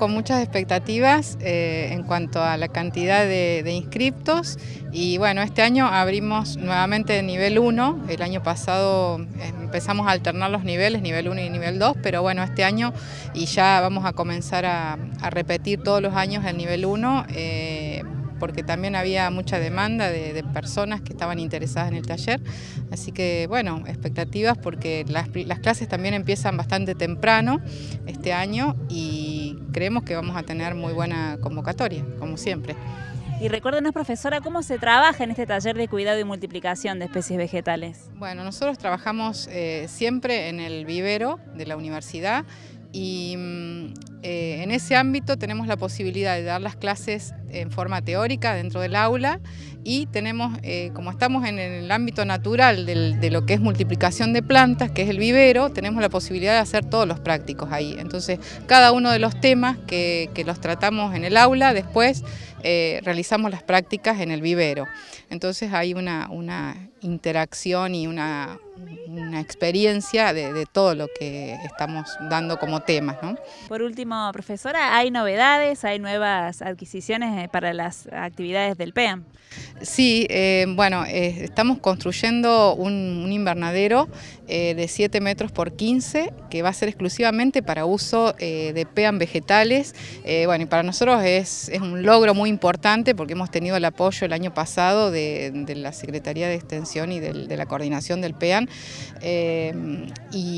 con muchas expectativas eh, en cuanto a la cantidad de, inscriptos y bueno, este año abrimos nuevamente nivel 1, el año pasado eh, empezamos a alternar los niveles, nivel 1 y nivel 2, pero bueno, este año y ya vamos a comenzar a, repetir todos los años el nivel 1 porque también había mucha demanda de, personas que estaban interesadas en el taller. Así que, bueno, expectativas porque las, clases también empiezan bastante temprano este año y creemos que vamos a tener muy buena convocatoria, como siempre. Y recuérdenos, profesora, cómo se trabaja en este taller de cuidado y multiplicación de especies vegetales. Bueno, nosotros trabajamos eh, siempre en el vivero de la universidad y mm, eh, en ese ámbito tenemos la posibilidad de dar las clases en forma teórica dentro del aula y tenemos, eh, como estamos en el ámbito natural de lo que es multiplicación de plantas, que es el vivero, tenemos la posibilidad de hacer todos los prácticos ahí. Entonces, cada uno de los temas que, los tratamos en el aula, después eh, realizamos las prácticas en el vivero. Entonces hay una, interacción y una, experiencia de, todo lo que estamos dando como temas. Por último, profesora, hay novedades, hay nuevas adquisiciones eh, para las actividades del PEAM. Sí, eh, bueno, eh, estamos construyendo un, invernadero de 7 metros por 15 que va a ser exclusivamente para uso de PEAM vegetales. bueno, y para nosotros es, un logro muy importante porque hemos tenido el apoyo el año pasado de, la Secretaría de Extensión y de, la coordinación del PEAM. y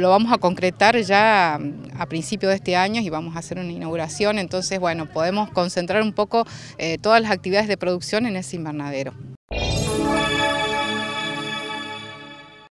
lo vamos a concretar ya mm, a principios de este año y vamos a hacer una inauguración, entonces bueno, podemos concentrar un poco eh, todas las actividades de producción en ese invernadero.